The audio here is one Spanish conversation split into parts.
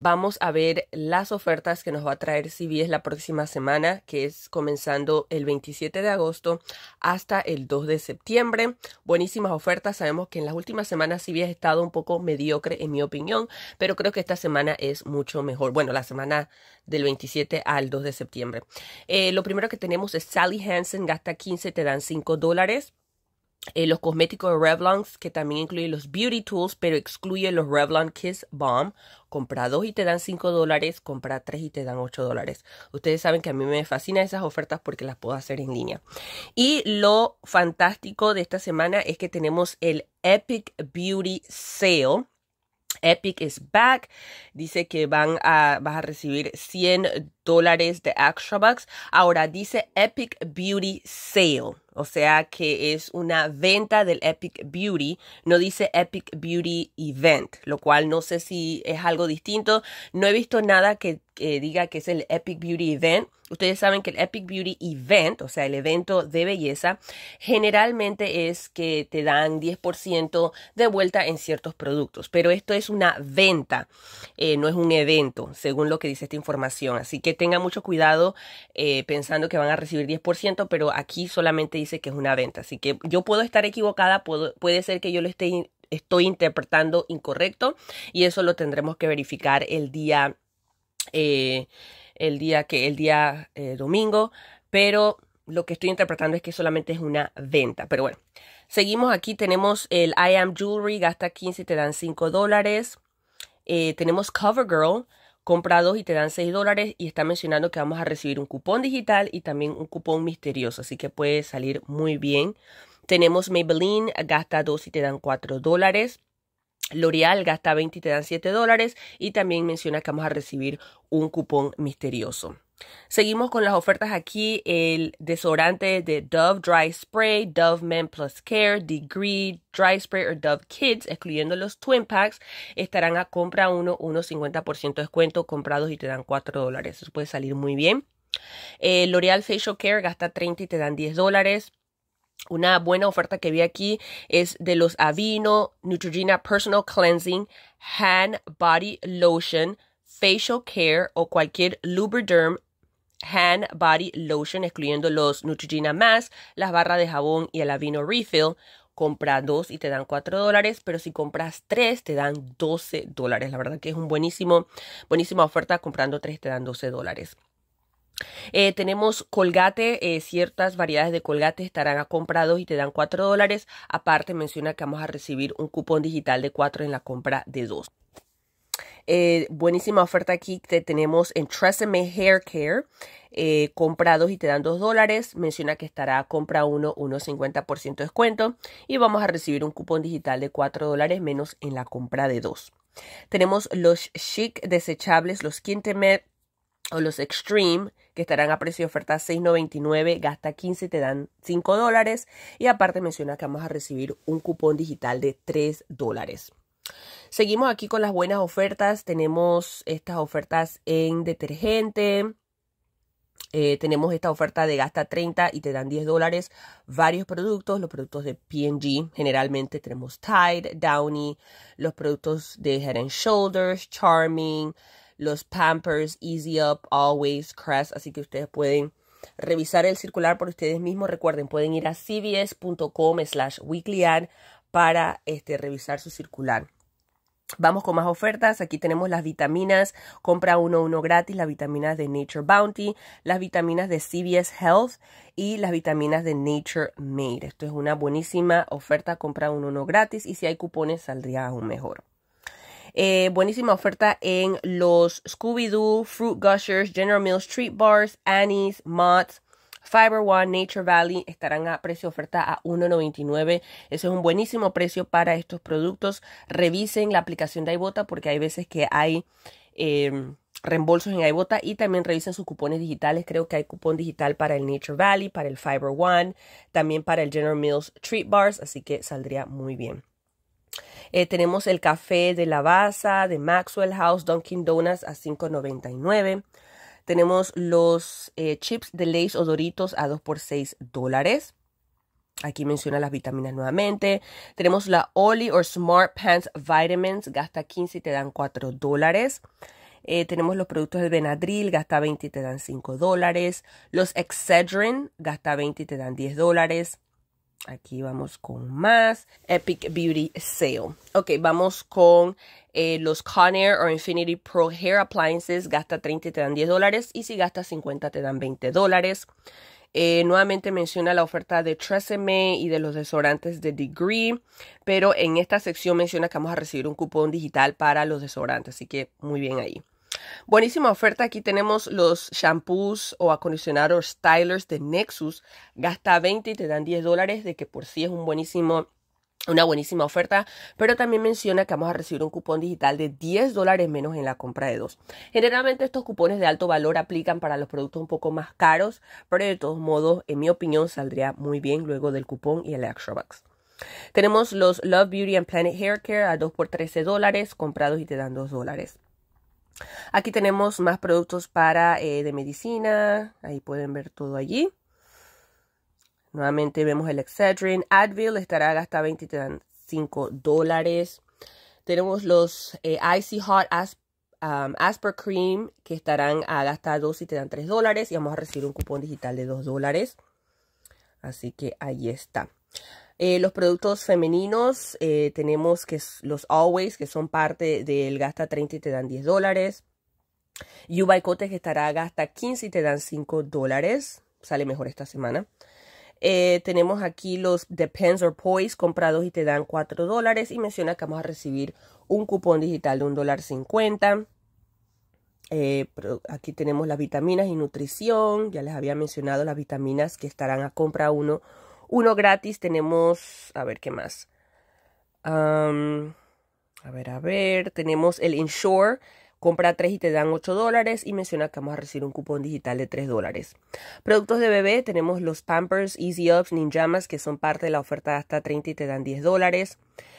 Vamos a ver las ofertas que nos va a traer es la próxima semana, que es comenzando el 27 de agosto hasta el 2 de septiembre. Buenísimas ofertas. Sabemos que en las últimas semanas CBS ha estado un poco mediocre, en mi opinión, pero creo que esta semana es mucho mejor. Bueno, la semana del 27 al 2 de septiembre. Eh, lo primero que tenemos es Sally Hansen, gasta 15, te dan 5 dólares. Eh, los cosméticos de Revlon, que también incluye los Beauty Tools, pero excluye los Revlon Kiss Bomb. Compra dos y te dan cinco dólares, compra tres y te dan 8 dólares. Ustedes saben que a mí me fascinan esas ofertas porque las puedo hacer en línea. Y lo fantástico de esta semana es que tenemos el Epic Beauty Sale Epic is back. Dice que van a, vas a recibir 100 dólares de extra bucks. Ahora dice Epic Beauty Sale. O sea que es una venta del Epic Beauty. No dice Epic Beauty Event. Lo cual no sé si es algo distinto. No he visto nada que diga que es el Epic Beauty Event. Ustedes saben que el Epic Beauty Event, o sea, el evento de belleza, generalmente es que te dan 10% de vuelta en ciertos productos, pero esto es una venta, eh, no es un evento, según lo que dice esta información. Así que tengan mucho cuidado eh, pensando que van a recibir 10%, pero aquí solamente dice que es una venta. Así que yo puedo estar equivocada, puede ser que yo lo esté, estoy interpretando incorrecto y eso lo tendremos que verificar el día. Eh, el día que el día eh, domingo, pero lo que estoy interpretando es que solamente es una venta. Pero bueno, seguimos aquí. Tenemos el I Am Jewelry, gasta 15 y te dan 5 dólares. Eh, tenemos CoverGirl, compra 2 y te dan 6 dólares. Y está mencionando que vamos a recibir un cupón digital y también un cupón misterioso. Así que puede salir muy bien. Tenemos Maybelline, gasta 2 y te dan 4 dólares. L'Oreal gasta 20 y te dan 7 dólares y también menciona que vamos a recibir un cupón misterioso. Seguimos con las ofertas aquí, el desodorante de Dove Dry Spray, Dove Men Plus Care, Degree Dry Spray o Dove Kids, excluyendo los Twin Packs, estarán a compra uno, unos 50% de descuento, comprados y te dan 4 dólares. Eso puede salir muy bien. Eh, L'Oreal Facial Care gasta 30 y te dan 10 dólares. Una buena oferta que vi aquí es de los Avino Neutrogena Personal Cleansing Hand Body Lotion Facial Care o cualquier Lubriderm Hand Body Lotion, excluyendo los Neutrogena Mask, las barras de jabón y el Avino Refill. Compra dos y te dan cuatro dólares, pero si compras tres te dan doce dólares. La verdad que es un buenísimo, buenísima oferta. Comprando tres te dan doce dólares. Eh, tenemos colgate, eh, ciertas variedades de colgate estarán a comprados y te dan 4 dólares. Aparte menciona que vamos a recibir un cupón digital de 4 en la compra de 2. Eh, buenísima oferta aquí que tenemos en Tresemme Hair Care. comprados y te dan 2 dólares. Menciona que estará a compra 1, 1.50% de descuento. Y vamos a recibir un cupón digital de 4 dólares menos en la compra de 2. Tenemos los chic desechables, los Quintemet o los Extreme, que estarán a precio de oferta 6.99, gasta 15 te dan 5 dólares. Y aparte menciona que vamos a recibir un cupón digital de 3 dólares. Seguimos aquí con las buenas ofertas. Tenemos estas ofertas en detergente. Eh, tenemos esta oferta de gasta 30 y te dan 10 dólares. Varios productos, los productos de PG, generalmente tenemos Tide, Downy, los productos de Head and Shoulders, Charming, los Pampers, Easy Up, Always, Crest, así que ustedes pueden revisar el circular por ustedes mismos. Recuerden, pueden ir a cbs.com slash weeklyad para este, revisar su circular. Vamos con más ofertas. Aquí tenemos las vitaminas. Compra uno, uno gratis. Las vitaminas de Nature Bounty. Las vitaminas de CVS Health. Y las vitaminas de Nature Made. Esto es una buenísima oferta. Compra uno, uno gratis. Y si hay cupones, saldría aún mejor. Eh, buenísima oferta en los Scooby-Doo, Fruit Gushers, General Mills, Treat Bars, Annie's, Mott's. Fiber One, Nature Valley estarán a precio oferta a 1.99. Ese es un buenísimo precio para estos productos. Revisen la aplicación de iBota porque hay veces que hay em, reembolsos en iBota y también revisen sus cupones digitales. Creo que hay cupón digital para el Nature Valley, para el Fiber One, también para el General Mills Treat Bars, así que saldría muy bien. Eh, tenemos el café de la baza de Maxwell House, Dunkin' Donuts a $5.99. Tenemos los eh, chips de Lay's o Doritos a 2 por 6 dólares. Aquí menciona las vitaminas nuevamente. Tenemos la Oli or Smart Pants Vitamins, gasta 15 y te dan 4 dólares. Eh, tenemos los productos de Benadryl, gasta 20 y te dan 5 dólares. Los Excedrin, gasta 20 y te dan 10 dólares. Aquí vamos con más. Epic Beauty Sale. Ok, vamos con eh, los Conair o Infinity Pro Hair Appliances. Gasta 30 y te dan 10 dólares. Y si gastas 50 te dan 20 dólares. Eh, nuevamente menciona la oferta de TresMe y de los desodorantes de Degree, pero en esta sección menciona que vamos a recibir un cupón digital para los desodorantes, así que muy bien ahí. Buenísima oferta, aquí tenemos los shampoos o acondicionadores stylers de Nexus. Gasta 20 y te dan 10 dólares, de que por sí es un buenísimo una buenísima oferta, pero también menciona que vamos a recibir un cupón digital de 10 dólares menos en la compra de dos. Generalmente estos cupones de alto valor aplican para los productos un poco más caros, pero de todos modos, en mi opinión, saldría muy bien luego del cupón y el extra bucks. Tenemos los Love Beauty and Planet Hair Care a 2 por 13 dólares, comprados y te dan 2 dólares. Aquí tenemos más productos para eh, de medicina. Ahí pueden ver todo allí. Nuevamente vemos el Excedrin. Advil estará hasta 25 dólares. Tenemos los eh, Icy Hot um, Asper Cream que estarán a gastar 2 y te dan 3 dólares. Y vamos a recibir un cupón digital de 2 dólares. Así que ahí está. Eh, los productos femeninos eh, tenemos que los Always, que son parte del Gasta 30 y te dan 10 dólares. UBICotes que estará Gasta 15 y te dan 5 dólares. Sale mejor esta semana. Eh, tenemos aquí los Depends or Poise comprados y te dan 4 dólares. Y menciona que vamos a recibir un cupón digital de $1.50. dólar aquí tenemos las vitaminas y nutrición. Ya les había mencionado las vitaminas que estarán a compra uno uno gratis. Tenemos, a ver, ¿qué más? a ver, a ver, tenemos el Insure. Compra 3 y te dan 8 dólares y menciona que vamos a recibir un cupón digital de 3 dólares. Productos de bebé, tenemos los Pampers, Easy Ups, Ninjamas, que son parte de la oferta hasta 30 y te dan 10 dólares.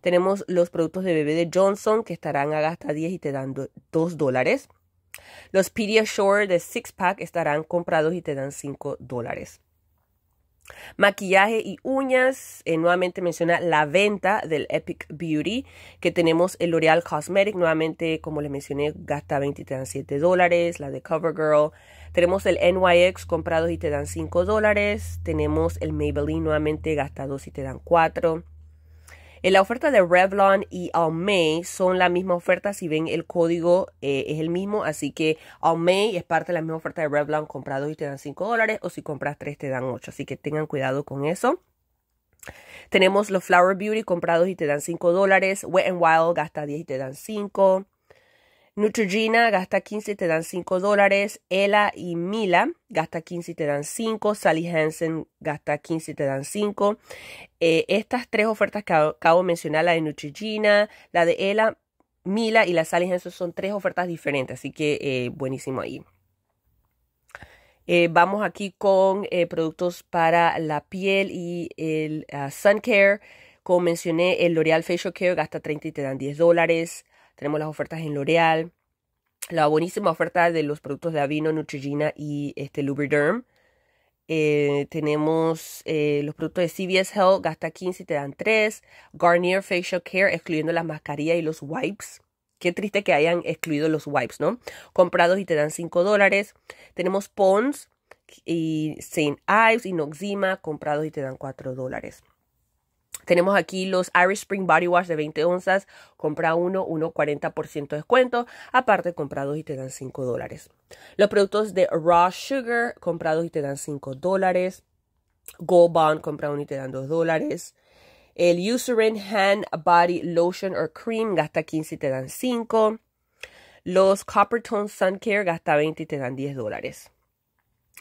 Tenemos los productos de bebé de Johnson, que estarán a hasta 10 y te dan 2 dólares. Los Pediasure de Six Pack estarán comprados y te dan 5 dólares. Maquillaje y uñas, eh, nuevamente menciona la venta del Epic Beauty, que tenemos el L'Oreal Cosmetic, nuevamente como les mencioné, gasta 20 y te dan 7 dólares, la de CoverGirl, tenemos el NYX comprados y te dan 5 dólares, tenemos el Maybelline nuevamente gasta 2 y te dan 4, eh, la oferta de Revlon y May son la misma oferta, si ven el código eh, es el mismo, así que Almay es parte de la misma oferta de Revlon, comprados y te dan 5 dólares o si compras tres te dan 8, así que tengan cuidado con eso. Tenemos los Flower Beauty comprados y te dan cinco dólares. Wet n Wild gasta 10 y te dan 5. Neutrogena gasta 15 y te dan 5 dólares. Ela y Mila gasta 15 y te dan 5. Sally Hansen gasta 15 y te dan 5. Eh, estas tres ofertas que acabo de mencionar, la de Neutrogena, la de Ela, Mila y la Sally Hansen son tres ofertas diferentes. Así que eh, buenísimo ahí. Eh, vamos aquí con productos para la piel y el ah, sun care. Como mencioné, el L'Oreal Facial Care gasta 30 y te dan 10 dólares. Tenemos las ofertas en L'Oreal, la buenísima oferta de los productos de Avino, Neutrogena y este, Lubriderm. Eh, tenemos eh, los productos de CVS Health, gasta 15 y te dan 3. Garnier Facial Care, excluyendo las mascarillas y los wipes. Qué triste que hayan excluido los wipes, ¿no? Comprados y te dan 5 dólares. Tenemos Pons y St. Ives y Noxima, comprados y te dan 4 dólares. Tenemos aquí los Irish Spring Body Wash de 20 onzas. Compra uno, uno 40% de descuento. Aparte, compra dos y te dan 5 dólares. Los productos de Raw Sugar, compra dos y te dan 5 dólares. Gold Bond, compra uno y te dan 2 dólares. El Eucerin Hand Body Lotion or Cream, gasta 15 y te dan 5. Los Copper Tone Sun Care, gasta 20 y te dan 10 dólares.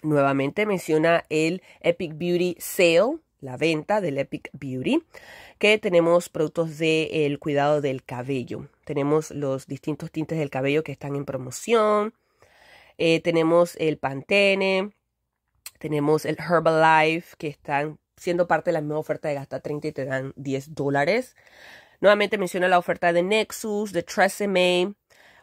Nuevamente menciona el Epic Beauty Sale la venta del Epic Beauty, que tenemos productos del de cuidado del cabello. Tenemos los distintos tintes del cabello que están en promoción. Eh, tenemos el Pantene. Tenemos el Herbalife, que están siendo parte de la misma oferta de Gasta 30 y te dan 10 dólares. Nuevamente menciona la oferta de Nexus, de Tresemme.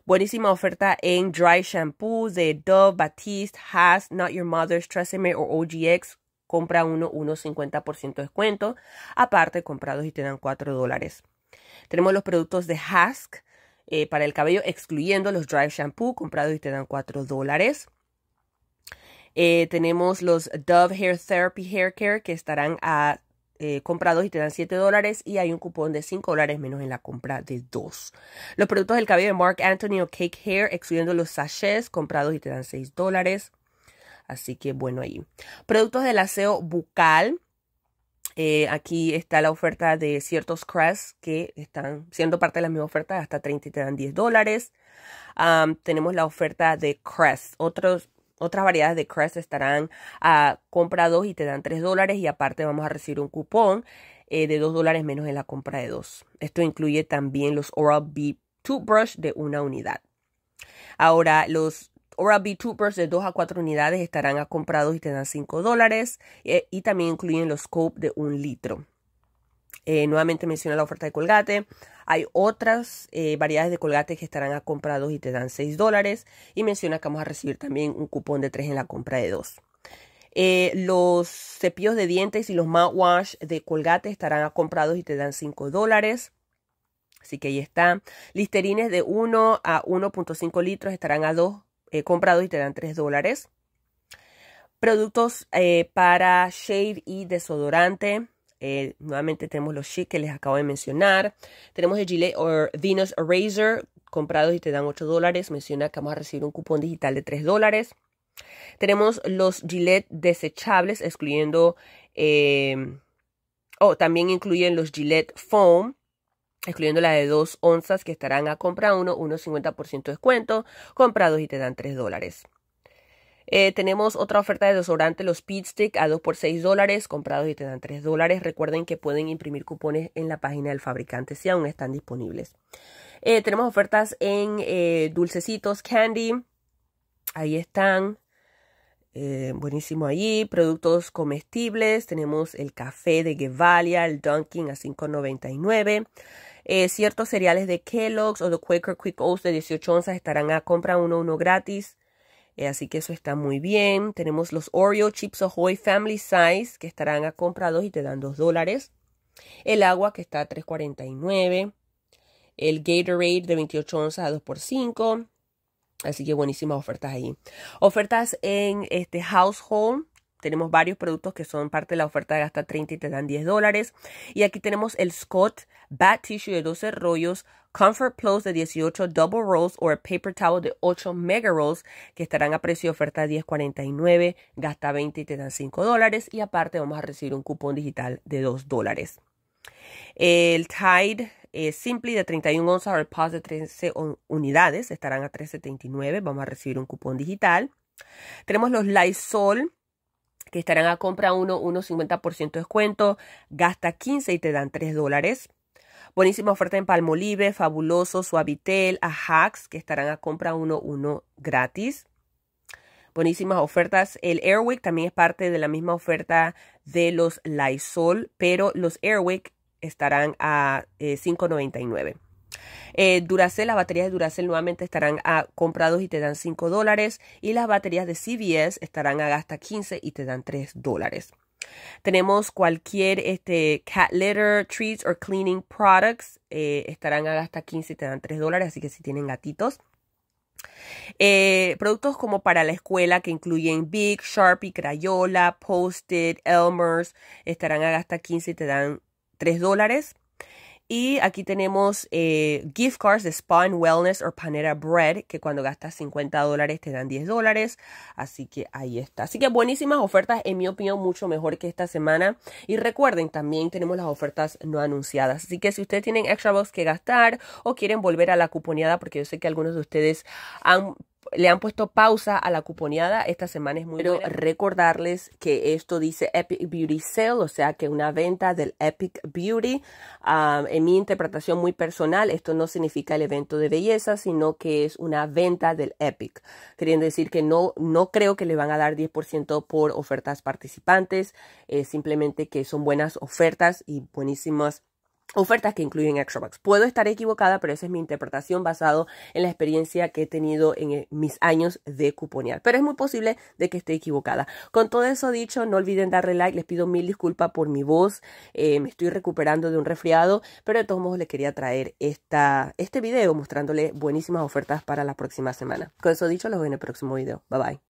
Buenísima oferta en dry Shampoo, de Dove, Batiste, Has, Not Your Mother's, Tresemme o OGX compra uno, unos 50% de descuento. Aparte, comprados y te dan 4 dólares. Tenemos los productos de Hask eh, para el cabello, excluyendo los dry shampoo, comprados y te dan 4 dólares. Eh, tenemos los Dove Hair Therapy Hair Care que estarán a, eh, comprados y te dan 7 dólares y hay un cupón de 5 dólares menos en la compra de 2. Los productos del cabello de Mark Anthony o Cake Hair, excluyendo los sachets, comprados y te dan 6 dólares. Así que bueno ahí. Productos del aseo bucal. Eh, aquí está la oferta de ciertos Crest. que están siendo parte de la misma oferta, hasta 30 y te dan 10 dólares. tenemos la oferta de crest. Otros, otras variedades de crest estarán a ah, compra 2 y te dan 3 dólares y aparte vamos a recibir un cupón eh, de 2 dólares menos en la compra de 2. Esto incluye también los Oral B toothbrush de una unidad. Ahora, los Oral-B de 2 a 4 unidades estarán a comprados y te dan 5 dólares eh, y también incluyen los scope de 1 litro. Eh, nuevamente menciona la oferta de Colgate. Hay otras eh, variedades de Colgate que estarán a comprados y te dan 6 dólares. Y menciona que vamos a recibir también un cupón de 3 en la compra de 2. los cepillos de dientes y los mouthwash de Colgate estarán a comprados y te dan 5 dólares. Así que ahí está. Listerines de 1 a 1.5 litros estarán a 2 eh, comprados y te dan 3 dólares. Productos eh, para Shave y desodorante. Eh, nuevamente tenemos los chic que les acabo de mencionar. Tenemos el Gillette or Venus Razor comprados y te dan 8 dólares. Menciona que vamos a recibir un cupón digital de 3 dólares. Tenemos los Gillette desechables, excluyendo. o oh, también incluyen los Gillette Foam excluyendo la de 2 onzas que estarán a compra 1, 1,50% de descuento, comprados y te dan 3 dólares. Eh, tenemos otra oferta de desodorante, los Speed Stick a 2 por 6 dólares, comprados y te dan 3 dólares. Recuerden que pueden imprimir cupones en la página del fabricante si aún están disponibles. Eh, tenemos ofertas en eh, dulcecitos, candy, ahí están. buenísimo ahí... Productos comestibles. Tenemos el café de Gevalia, el Dunkin' a $5.99. Eh, ciertos cereales de Kellogg's o de Quaker Quick Oats de 18 onzas estarán a compra uno uno gratis. Eh, así que eso está muy bien. Tenemos los Oreo Chips Ahoy Family Size que estarán a compra 2 y te dan 2 dólares. El agua que está a 3.49. El Gatorade de 28 onzas a 2 por 5. Así que buenísimas ofertas ahí. Ofertas en este Household tenemos varios productos que son parte de la oferta de Gasta 30 y te dan 10 dólares. Y aquí tenemos el Scott Bat Tissue de 12 rollos, Comfort Plus de 18 Double Rolls o Paper Towel de 8 Mega Rolls que estarán a precio de oferta 10.49, gasta 20 y te dan 5 dólares. Y aparte vamos a recibir un cupón digital de 2 dólares. El Tide eh, Simply de 31 onzas o el de 13 unidades estarán a 3.79. Vamos a recibir un cupón digital. Tenemos los Lysol que estarán a compra uno, unos 50% de descuento, gasta 15 y te dan 3 dólares. Buenísima oferta en Palmolive, Fabuloso, Suavitel, Ajax, que estarán a compra uno, uno gratis. Buenísimas ofertas. El Airwick también es parte de la misma oferta de los Lysol, pero los Airwick estarán a 5.99. Eh, eh, Duracell, las baterías de Duracell nuevamente estarán ah, comprados y te dan 5 dólares. Y las baterías de CVS estarán a gasta 15 y te dan 3 dólares. Tenemos cualquier este, cat litter, treats or cleaning products. Eh, estarán a gasta 15 y te dan 3 dólares. Así que si tienen gatitos. Eh, productos como para la escuela que incluyen Big, Sharpie, Crayola, Post-it, Elmers estarán a gasta 15 y te dan 3 dólares. Y aquí tenemos eh, gift cards de and Wellness o Panera Bread, que cuando gastas 50 dólares te dan 10 dólares. Así que ahí está. Así que buenísimas ofertas, en mi opinión, mucho mejor que esta semana. Y recuerden, también tenemos las ofertas no anunciadas. Así que si ustedes tienen extra bucks que gastar o quieren volver a la cuponeada, porque yo sé que algunos de ustedes han le han puesto pausa a la cuponeada. Esta semana es muy Pero recordarles que esto dice Epic Beauty Sale, o sea que una venta del Epic Beauty. Ah, en mi interpretación muy personal, esto no significa el evento de belleza, sino que es una venta del Epic. Queriendo decir que no, no creo que le van a dar 10% por ofertas participantes, simplemente que son buenas ofertas y buenísimas ofertas que incluyen Xbox. Puedo estar equivocada, pero esa es mi interpretación basado en la experiencia que he tenido en eh, mis años de cuponear. Pero es muy posible de que esté equivocada. Con todo eso dicho, no olviden darle like. Les pido mil disculpas por mi voz. Eh, me estoy recuperando de un resfriado, pero de todos modos les quería traer esta, este video mostrándoles buenísimas ofertas para la próxima semana. Con eso dicho, los veo en el próximo video. Bye bye.